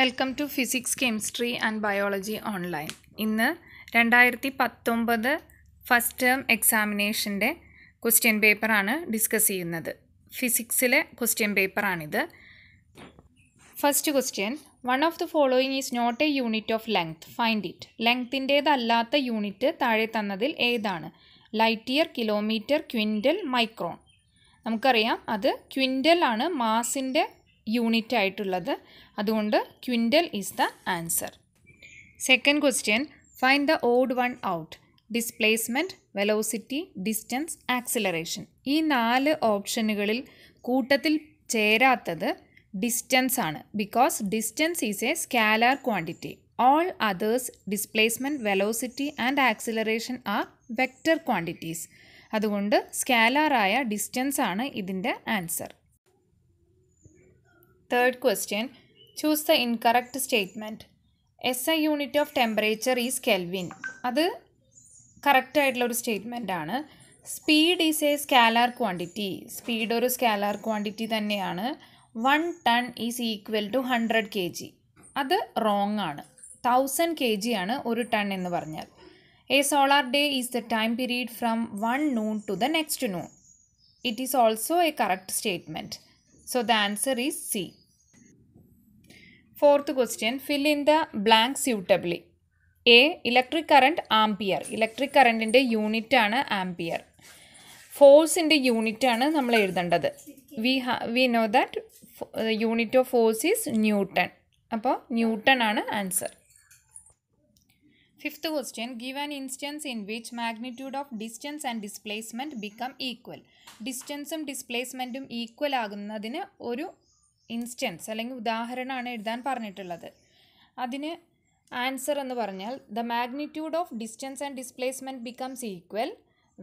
Welcome to physics chemistry and biology online ഇന്ന് രണ്ടായിരത്തി പത്തൊമ്പത് ഫസ്റ്റ് ടേം എക്സാമിനേഷൻ്റെ ക്വസ്റ്റ്യൻ പേപ്പറാണ് ഡിസ്കസ് ചെയ്യുന്നത് ഫിസിക്സിലെ ക്വസ്റ്റ്യൻ പേപ്പറാണിത് first question one of the following is not a unit of length find it ലെങ്ത്തിൻ്റേതല്ലാത്ത യൂണിറ്റ് താഴെ തന്നതിൽ ഏതാണ് light year kilometre quintal micron നമുക്കറിയാം അത് ആണ് മാസിൻ്റെ യൂണിറ്റ് ആയിട്ടുള്ളത് അതുകൊണ്ട് quintal is the answer second question find the odd one out displacement velocity distance acceleration ഈ നാല് ഓപ്ഷനുകളിൽ കൂട്ടത്തിൽ ചേരാത്തത് ഡിസ്റ്റൻസ് ആണ് because distance is a scalar quantity all others displacement velocity and acceleration are vector quantities അതുകൊണ്ട് സ്കാലാറായ distance ആണ് ഇതിൻ്റെ answer third question choose the incorrect statement S a unit of temperature is kelvin അത് കറക്റ്റായിട്ടുള്ള ഒരു statement ആണ് speed is a scalar quantity speed ഒരു scalar quantity തന്നെയാണ് one ton is equal to hundred K G അത് wrong ആണ് thousand K G ആണ് ഒരു ടൺ എന്ന് പറഞ്ഞാൽ a solar day is the time period from one noon to the next noon it is also a correct statement so the answer is C fourth question fill in the blank suitably a electric current ampere electric കറണ്ടിൻ്റെ യൂണിറ്റാണ് ampere ഫോഴ്സിൻ്റെ യൂണിറ്റാണ് നമ്മൾ എഴുതേണ്ടത് we uh we know that unit of force is newton അപ്പോൾ newton ആണ് answer fifth question give an instance in which magnitude of distance and displacement become equal ഡിസ്റ്റൻസും ഡിസ്പ്ലേസ്മെൻറ്റും ഈക്വൽ ആകുന്നതിന് ഒരു ഇൻസ്റ്റൻസ് അല്ലെങ്കിൽ ഉദാഹരണമാണ് എഴുതാൻ പറഞ്ഞിട്ടുള്ളത് അതിന് ആൻസർ എന്ന് പറഞ്ഞാൽ the magnitude of distance and displacement becomes equal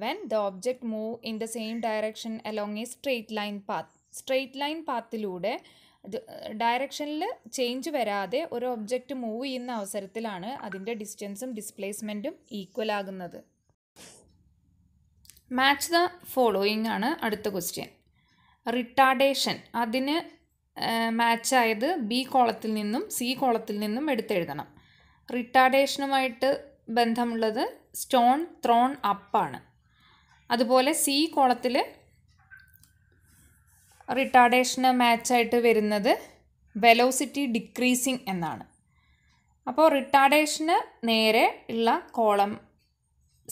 when the object move in the same direction along a straight line path straight line പാത്തിലൂടെ ഡയറക്ഷനിൽ ചേഞ്ച് വരാതെ ഒരു ഒബ്ജക്റ്റ് മൂവ് ചെയ്യുന്ന അവസരത്തിലാണ് അതിൻ്റെ ഡിസ്റ്റൻസും ഡിസ്പ്ലേസ്മെൻറ്റും ഈക്വൽ ആകുന്നത് മാച്ച് ദ ഫോളോയിങ് ആണ് അടുത്ത ക്വസ്റ്റ്യൻ റിട്ടാഡേഷൻ അതിന് മാച്ചായത് ബി കോളത്തിൽ നിന്നും സി കോളത്തിൽ നിന്നും എടുത്തെഴുതണം റിട്ടാഡേഷനുമായിട്ട് ബന്ധമുള്ളത് സ്റ്റോൺ ത്രോൺ അപ്പാണ് അതുപോലെ സി കോളത്തിൽ റിട്ടാർഡേഷന് മാച്ചായിട്ട് വരുന്നത് വെലോസിറ്റി ഡിക്രീസിങ് എന്നാണ് അപ്പോൾ റിട്ടാർഡേഷന് നേരെ ഉള്ള കോളം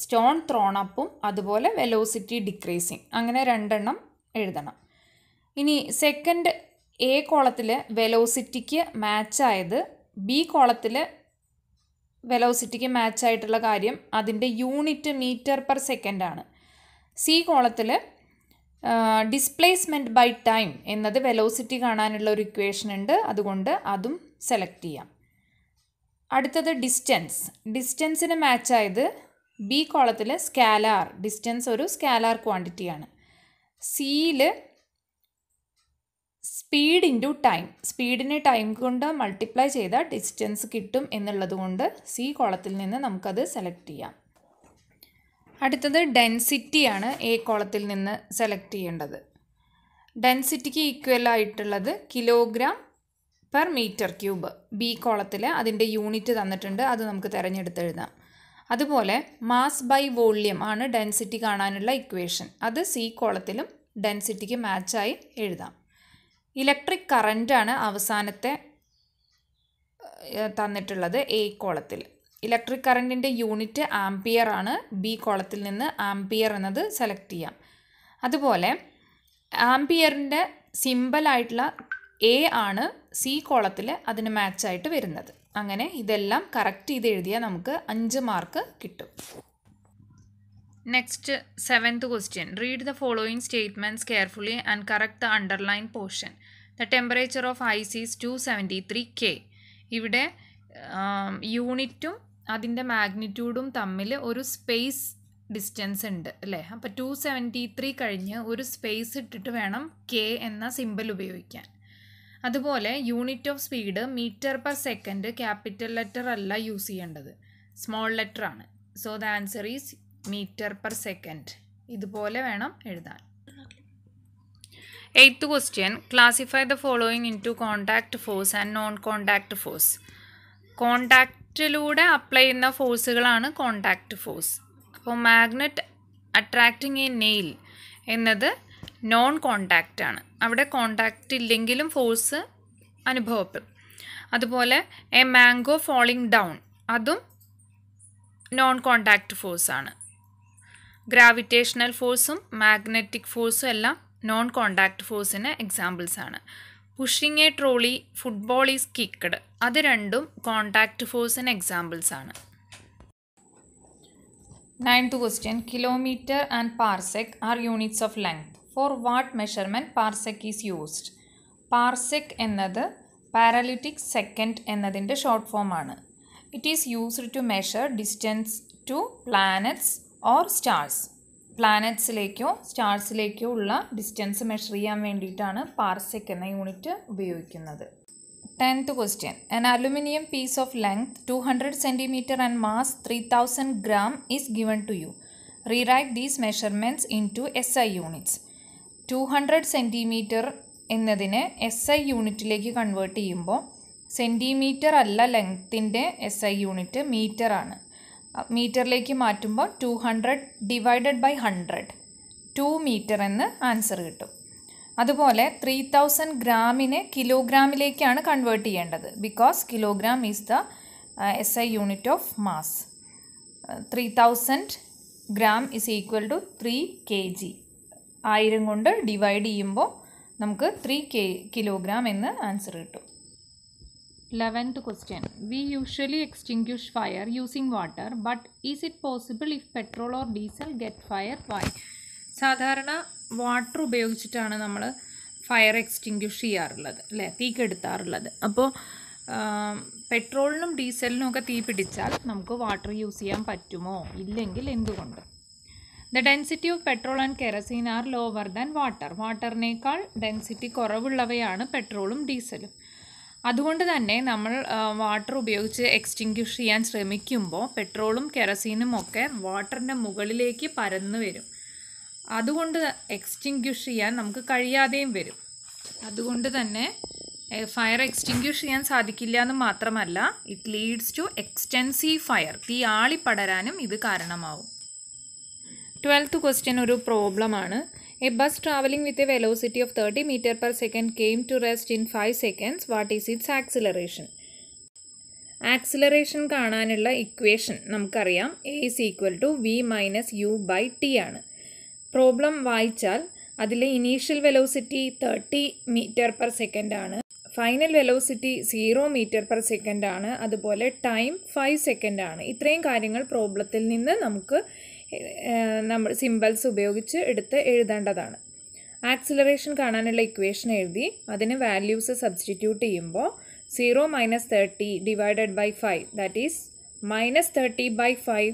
സ്റ്റോൺ ത്രോണപ്പും അതുപോലെ വെലോസിറ്റി ഡിക്രീസിങ് അങ്ങനെ രണ്ടെണ്ണം എഴുതണം ഇനി സെക്കൻഡ് എ കോളത്തിൽ വെലോസിറ്റിക്ക് മാച്ചായത് ബി കോളത്തിൽ വെലോസിറ്റിക്ക് മാച്ചായിട്ടുള്ള കാര്യം അതിൻ്റെ യൂണിറ്റ് മീറ്റർ പെർ സെക്കൻഡ് ആണ് സി കോളത്തിൽ ഡിസ്പ്ലേസ്മെൻറ്റ് ബൈ ടൈം എന്നത് വെലോസിറ്റി കാണാനുള്ള ഒരു ഇക്വേഷൻ ഉണ്ട് അതുകൊണ്ട് അതും സെലക്ട് ചെയ്യാം അടുത്തത് ഡിസ്റ്റൻസ് ഡിസ്റ്റൻസിന് മാച്ചായത് ബി കോളത്തിൽ സ്കാലാർ ഡിസ്റ്റൻസ് ഒരു സ്കാലാർ ക്വാണ്ടിറ്റിയാണ് സിയിൽ സ്പീഡ് ഇൻറ്റു ടൈം സ്പീഡിനെ ടൈം കൊണ്ട് മൾട്ടിപ്ലൈ ചെയ്താൽ ഡിസ്റ്റൻസ് കിട്ടും എന്നുള്ളത് കൊണ്ട് സി കോളത്തിൽ നിന്ന് നമുക്കത് സെലക്ട് ചെയ്യാം അടുത്തത് ഡെൻസിറ്റിയാണ് എ കോളത്തിൽ നിന്ന് സെലക്ട് ചെയ്യേണ്ടത് ഡെൻസിറ്റിക്ക് ഈക്വൽ ആയിട്ടുള്ളത് kilogram per metre cube B കോളത്തിൽ അതിൻ്റെ യൂണിറ്റ് തന്നിട്ടുണ്ട് അത് നമുക്ക് തിരഞ്ഞെടുത്ത് എഴുതാം അതുപോലെ മാസ് ബൈ വോള്യം ആണ് ഡെൻസിറ്റി കാണാനുള്ള ഇക്വേഷൻ അത് സി കോളത്തിലും ഡെൻസിറ്റിക്ക് മാച്ചായി എഴുതാം ഇലക്ട്രിക് കറൻറ്റാണ് അവസാനത്തെ തന്നിട്ടുള്ളത് എ കോളത്തിൽ ഇലക്ട്രിക് കറൻറ്റിൻ്റെ യൂണിറ്റ് ആംപിയർ ആണ് ബി കോളത്തിൽ നിന്ന് ആംപിയർ എന്നത് സെലക്ട് ചെയ്യാം അതുപോലെ ആംപിയറിൻ്റെ സിമ്പിളായിട്ടുള്ള എ ആണ് സി കോളത്തിൽ അതിന് മാച്ചായിട്ട് വരുന്നത് അങ്ങനെ ഇതെല്ലാം കറക്റ്റ് ചെയ്ത് എഴുതിയാൽ നമുക്ക് അഞ്ച് മാർക്ക് കിട്ടും next seventh question read the following statements carefully and correct the underline portion the temperature of ice is two seventy three K ഇവിടെ യൂണിറ്റും അതിൻ്റെ മാഗ്നിറ്റ്യൂഡും തമ്മിൽ ഒരു സ്പേസ് ഡിസ്റ്റൻസ് ഉണ്ട് അല്ലേ അപ്പോൾ ടു സെവൻറ്റി ത്രീ കഴിഞ്ഞ് ഒരു സ്പേസ് ഇട്ടിട്ട് വേണം കെ എന്ന സിമ്പൽ ഉപയോഗിക്കാൻ അതുപോലെ unit of speed metre per second capital letter അല്ല യൂസ് ചെയ്യേണ്ടത് സ്മോൾ ലെറ്റർ ആണ് so the answer is metre per second ഇതുപോലെ വേണം എഴുതാൻ eighth question classify the following into contact force and non contact force contact മാഗ്നറ്റിലൂടെ apply ചെയ്യുന്ന ഫോഴ്സുകളാണ് contact force അപ്പോൾ മാഗ്നറ്റ് അട്രാക്റ്റിംഗ് എ നെയിൽ എന്നത് നോൺ കോണ്ടാക്റ്റ് ആണ് അവിടെ കോണ്ടാക്റ്റ് ഇല്ലെങ്കിലും ഫോഴ്സ് അനുഭവപ്പെടും അതുപോലെ എ മാംഗോ ഫോളിങ് ഡൗൺ അതും നോൺ കോണ്ടാക്റ്റ് ഫോഴ്സാണ് ഗ്രാവിറ്റേഷണൽ ഫോഴ്സും മാഗ്നറ്റിക് ഫോഴ്സും എല്ലാം നോൺ കോണ്ടാക്റ്റ് ഫോഴ്സിന് എക്സാമ്പിൾസാണ് pushing a trolley football is kicked അത് രണ്ടും കോണ്ടാക്ട് ഫോഴ്സിന് എക്സാമ്പിൾസ് ആണ് ninth question kilometre and parsec are units of length for what measurement parsec is used parsec എന്നത് പാരാലിറ്റിക് സെക്കൻഡ് എന്നതിൻ്റെ ഷോർട്ട് ഫോമാണ് it is used to measure distance to planets or stars പ്ലാനറ്റ്സിലേക്കോ സ്റ്റാർസിലേക്കോ ഉള്ള distance measure ചെയ്യാൻ വേണ്ടിയിട്ടാണ് parsec എന്ന unit ഉപയോഗിക്കുന്നത് tenth question an aluminium piece of length two hundred centimetre and mass three thousand gram is given to you rewrite these measurements into S I units two hundred centimetre എന്നതിനെ S I യൂണിറ്റിലേക്ക് convert ചെയ്യുമ്പോൾ centimetre അല്ല ലെങ്ത്തിൻ്റെ S I unit metre ആണ് മീറ്ററിലേക്ക് മാറ്റുമ്പോൾ two hundred divided by hundred two metre എന്ന് answer കിട്ടും അതുപോലെ ത്രീ തൗസൻഡ് ഗ്രാമിനെ കിലോഗ്രാമിലേക്കാണ് കൺവേർട്ട് ചെയ്യേണ്ടത് because kilogram is the S I unit of mass three thousand gram is equal to three K G ആയിരം കൊണ്ട് ഡിവൈഡ് ചെയ്യുമ്പോൾ നമുക്ക് ത്രീ കെ കിലോഗ്രാം എന്ന് ആൻസർ കിട്ടും eleventh question we usually extinguish fire using water but is it possible if petrol or diesel get fire why സാധാരണ water ഉപയോഗിച്ചിട്ടാണ് നമ്മൾ fire extinguish ചെയ്യാറുള്ളത് അല്ലേ തീ കെടുത്താറുള്ളത് അപ്പോൾ പെട്രോളിനും ഡീസലിനും ഒക്കെ തീ പിടിച്ചാൽ നമുക്ക് വാട്ടർ യൂസ് ചെയ്യാൻ പറ്റുമോ ഇല്ലെങ്കിൽ എന്തുകൊണ്ട് the density of petrol and kerosene are lower than water വാട്ടറിനേക്കാൾ ഡെൻസിറ്റി കുറവുള്ളവയാണ് പെട്രോളും ഡീസലും അതുകൊണ്ട് തന്നെ നമ്മൾ വാട്ടർ ഉപയോഗിച്ച് എക്സ്റ്റിങ്ക്വിഷ് ചെയ്യാൻ ശ്രമിക്കുമ്പോൾ പെട്രോളും കെറസീനും ഒക്കെ വാട്ടറിൻ്റെ മുകളിലേക്ക് പരന്ന് വരും അതുകൊണ്ട് എക്സ്റ്റിങ്ക്വിഷ് ചെയ്യാൻ നമുക്ക് കഴിയാതെയും വരും അതുകൊണ്ട് തന്നെ ഫയർ എക്സ്റ്റിങ്ക്വിഷ് ചെയ്യാൻ സാധിക്കില്ല എന്ന് മാത്രമല്ല it leads to extensive fire തീ ആളിപ്പടരാനും ഇത് കാരണമാവും ട്വൽത്ത് ക്വസ്റ്റ്യൻ ഒരു പ്രോബ്ലമാണ് A bus traveling with a velocity of 30 meter per second came to rest in 5 seconds. What is its acceleration? Acceleration കാണാനുള്ള ഇക്വേഷൻ നമുക്കറിയാം a is equal to v minus u by t ആണ് problem വായിച്ചാൽ അതിലെ initial velocity thirty metre per second ആണ് final velocity zero metre per second ആണ് അതുപോലെ time five second ആണ് ഇത്രയും കാര്യങ്ങൾ പ്രോബ്ലത്തിൽ നിന്ന് നമുക്ക് നമ്മൾ സിമ്പിൾസ് ഉപയോഗിച്ച് എടുത്ത് എഴുതേണ്ടതാണ് ആക്സിലറേഷൻ കാണാനുള്ള ഇക്വേഷൻ എഴുതി അതിന് വാല്യൂസ് സബ്സ്റ്റിറ്റ്യൂട്ട് ചെയ്യുമ്പോൾ zero minus thirty divided by five that is minus thirty by five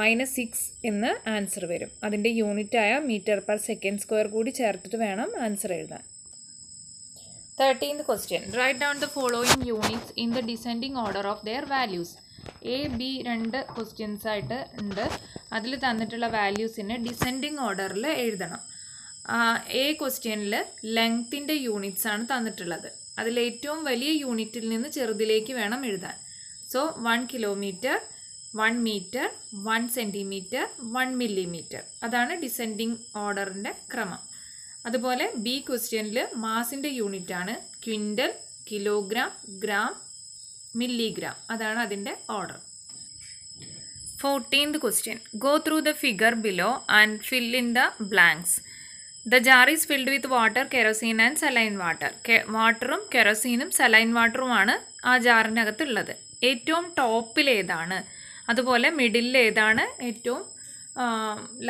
minus six എന്ന് ആൻസർ വരും അതിൻ്റെ യൂണിറ്റായ മീറ്റർ പെർ സെക്കൻഡ് സ്ക്വയർ കൂടി ചേർത്തിട്ട് വേണം ആൻസർ എഴുതാൻ thirteenth question write down the following units in the descending order of their values A B രണ്ട് questions ആയിട്ട് ഉണ്ട് അതിൽ തന്നിട്ടുള്ള വാല്യൂസിനെ ഡിസെൻഡിങ് ഓർഡറിൽ എഴുതണം എ ക്വസ്റ്റ്യനിൽ ലെങ്ത്തിൻ്റെ യൂണിറ്റ്സ് ആണ് തന്നിട്ടുള്ളത് അതിൽ ഏറ്റവും വലിയ യൂണിറ്റിൽ നിന്ന് ചെറുതിലേക്ക് വേണം എഴുതാൻ so one kilometre one metre one centimetre one millimetre അതാണ് ഡിസെൻഡിങ് ഓർഡറിൻ്റെ ക്രമം അതുപോലെ ബി ക്വസ്റ്റ്യനിൽ മാസിൻ്റെ യൂണിറ്റാണ് ക്വിൻ്റൽ കിലോഗ്രാം ഗ്രാം മില്ലിഗ്രാം അതാണ് അതിൻ്റെ order fourteenth question go through the figure below and fill in the blanks the jar is filled with water kerosene and saline water വാട്ടറും കെറോസീനും സലൈൻ വാട്ടറുമാണ് ആ ജാറിനകത്തുള്ളത് ഏറ്റവും ടോപ്പിൽ ഏതാണ് അതുപോലെ മിഡിലിൽ ഏതാണ് ഏറ്റവും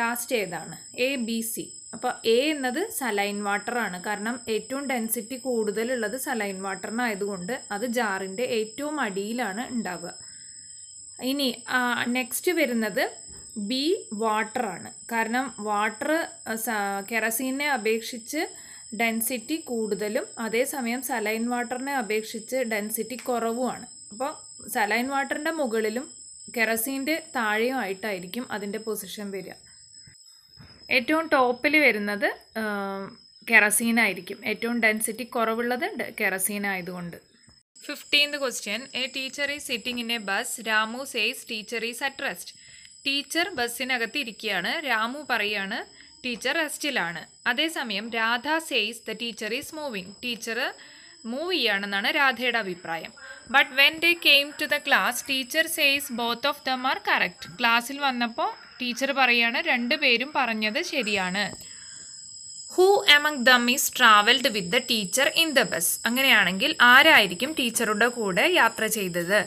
ലാസ്റ്റ് ഏതാണ് എ ബി സി അപ്പോൾ എ എന്നത് സലൈൻ വാട്ടറാണ് കാരണം ഏറ്റവും ഡെൻസിറ്റി കൂടുതലുള്ളത് സലൈൻ വാട്ടറിനായതുകൊണ്ട് അത് ജാറിൻ്റെ ഏറ്റവും അടിയിലാണ് ഉണ്ടാവുക ഇനി നെക്സ്റ്റ് വരുന്നത് ബി വാട്ടറാണ് കാരണം വാട്ടർ കെറസീനെ അപേക്ഷിച്ച് ഡെൻസിറ്റി കൂടുതലും അതേസമയം സലൈൻ വാട്ടറിനെ അപേക്ഷിച്ച് ഡെൻസിറ്റി കുറവുമാണ് അപ്പോൾ സലൈൻ വാട്ടറിൻ്റെ മുകളിലും കെറസീൻ്റെ താഴെയും ആയിട്ടായിരിക്കും അതിൻ്റെ പൊസിഷൻ വരിക ഏറ്റവും ടോപ്പിൽ വരുന്നത് കെറസീനായിരിക്കും ഏറ്റവും ഡെൻസിറ്റി കുറവുള്ളത് കെറസീൻ ആയതുകൊണ്ട് fifteenth question a teacher is sitting in a bus Ramu says teacher is at rest teacher ബസ്സിനകത്ത് ഇരിക്കുകയാണ് രാമു പറയാണ് ടീച്ചർ റെസ്റ്റിലാണ് അതേസമയം Radha says the teacher is moving teacher move ചെയ്യുകയാണെന്നാണ് രാധയുടെ അഭിപ്രായം but when they came to the class teacher says both of them are correct ക്ലാസ്സിൽ വന്നപ്പോൾ ടീച്ചർ പറയാണ് രണ്ടുപേരും പറഞ്ഞത് ശരിയാണ് who among them is travelled with the teacher in the bus അങ്ങനെയാണെങ്കിൽ ആരായിരിക്കും ടീച്ചറുടെ കൂടെ യാത്ര ചെയ്തത്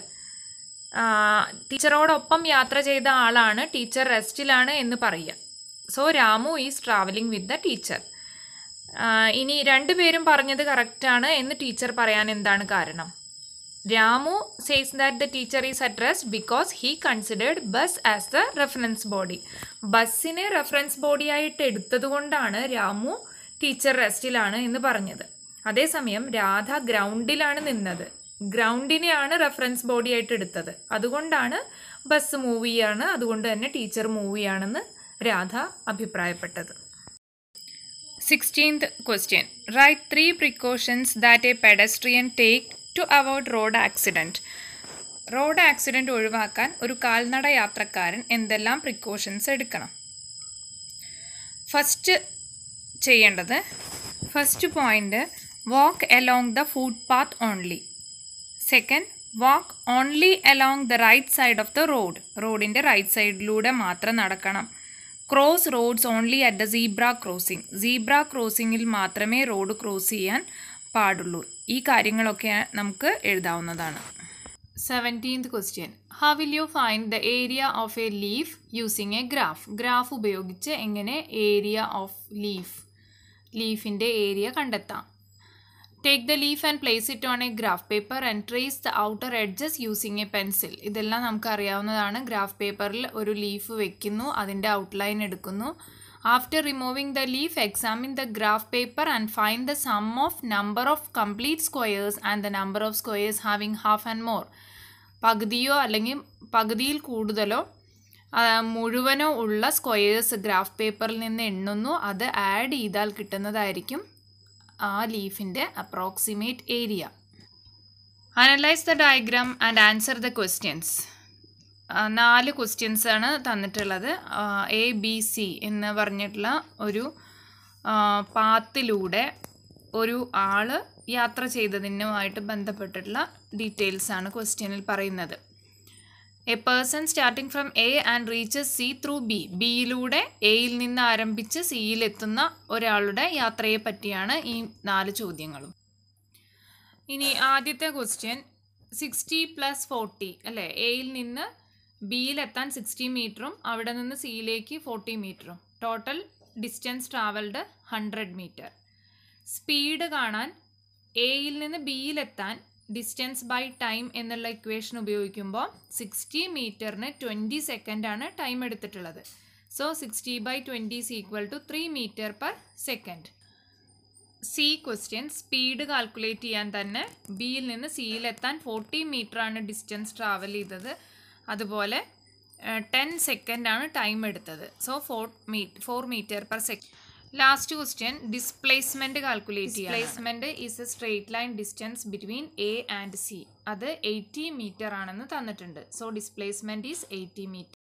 ടീച്ചറോടൊപ്പം യാത്ര ചെയ്ത ആളാണ് ടീച്ചർ റെസ്റ്റിലാണ് എന്ന് പറയുക so Ramu is travelling with the teacher ഇനി രണ്ടുപേരും പറഞ്ഞത് കറക്റ്റാണ് എന്ന് ടീച്ചർ പറയാൻ എന്താണ് കാരണം Ramu says that the teacher is addressed because he considered bus as the reference body. ബസ്സിനെ റെഫറൻസ് ബോഡി ആയിട്ട് രാമു ടീച്ചർ റെസ്റ്റിലാണ് എന്ന് പറഞ്ഞത് അതേസമയം രാധ ഗ്രൗണ്ടിലാണ് നിന്നത് ഗ്രൗണ്ടിനെയാണ് റെഫറൻസ് ബോഡി ആയിട്ട് എടുത്തത് അതുകൊണ്ടാണ് ബസ് മൂവിയാണ് അതുകൊണ്ട് തന്നെ ടീച്ചർ മൂവിയാണെന്ന് രാധ അഭിപ്രായപ്പെട്ടത് sixteenth question write three precautions that a pedestrian take to avoid road accident road accident ഒഴിവാക്കാൻ ഒരു കാൽനട യാത്രക്കാരൻ എന്തെല്ലാം പ്രിക്കോഷൻസ് എടുക്കണം ഫസ്റ്റ് ചെയ്യേണ്ടത് first point walk along the footpath only second walk only along the right side of the road റോഡിൻ്റെ right സൈഡിലൂടെ മാത്രം നടക്കണം cross roads only at the zebra crossing zebra ക്രോസിങ്ങിൽ മാത്രമേ റോഡ് ക്രോസ് ചെയ്യാൻ പാടുള്ളൂ ഈ കാര്യങ്ങളൊക്കെ നമുക്ക് എഴുതാവുന്നതാണ് seventeenth question how will you find the area of a leaf using a graph graph ഉപയോഗിച്ച് എങ്ങനെ ഏരിയ ഓഫ് ലീഫ് ലീഫിൻ്റെ ഏരിയ കണ്ടെത്താം take the leaf and place it on a graph paper and trace the outer edges using a pencil ഇതെല്ലാം നമുക്ക് അറിയാവുന്നതാണ് graph പേപ്പറിൽ ഒരു leaf വെക്കുന്നു അതിൻ്റെ ഔട്ട്ലൈൻ എടുക്കുന്നു After removing the leaf, examine the graph paper and find the sum of number of complete squares and the number of squares having half and more. പകുതിയോ അല്ലെങ്കിൽ പകുതിയിൽ കൂടുതലോ മുഴുവനോ ഉള്ള സ്ക്വയേഴ്സ് ഗ്രാഫ് പേപ്പറിൽ നിന്ന് എണ്ണുന്നു അത് ആഡ് ചെയ്താൽ കിട്ടുന്നതായിരിക്കും ആ ലീഫിൻ്റെ approximate area analyse the diagram and answer the questions നാല് ക്വസ്റ്റ്യൻസാണ് തന്നിട്ടുള്ളത് എ ബി സി എന്ന് പറഞ്ഞിട്ടുള്ള ഒരു പാത്തിലൂടെ ഒരു ആൾ യാത്ര ചെയ്തതിനുമായിട്ട് ബന്ധപ്പെട്ടിട്ടുള്ള ഡീറ്റെയിൽസാണ് ക്വസ്റ്റ്യനിൽ പറയുന്നത് a person starting from A and reaches C through B ബിയിലൂടെ എയിൽ നിന്ന് ആരംഭിച്ച് സിയിലെത്തുന്ന ഒരാളുടെ യാത്രയെ പറ്റിയാണ് ഈ നാല് ചോദ്യങ്ങളും ഇനി ആദ്യത്തെ ക്വസ്റ്റ്യൻ സിക്സ്റ്റി പ്ലസ് ഫോർട്ടി അല്ലേ എയിൽ നിന്ന് ബിയിലെത്താൻ സിക്സ്റ്റി മീറ്ററും അവിടെ നിന്ന് സിയിലേക്ക് ഫോർട്ടി മീറ്ററും total distance travelled hundred metre speed കാണാൻ എയിൽ നിന്ന് ബിയിലെത്താൻ ഡിസ്റ്റൻസ് ബൈ ടൈം എന്നുള്ള ഇക്വേഷൻ ഉപയോഗിക്കുമ്പോൾ സിക്സ്റ്റി മീറ്ററിന് ട്വൻറ്റി സെക്കൻഡാണ് ടൈം എടുത്തിട്ടുള്ളത് so sixty by twenty is equal to three metre per second C question speed calculate ചെയ്യാൻ തന്നെ ബിയിൽ നിന്ന് സിയിലെത്താൻ ഫോർട്ടി മീറ്ററാണ് ഡിസ്റ്റൻസ് ട്രാവൽ ചെയ്തത് അതുപോലെ ടെൻ സെക്കൻഡാണ് ടൈം എടുത്തത് so four meet four metre per second last question displacement calculate ചെയ്യുക displacement is A straight line distance between A and C അത് എയ്റ്റി മീറ്റർ ആണെന്ന് തന്നിട്ടുണ്ട് so displacement is eighty metre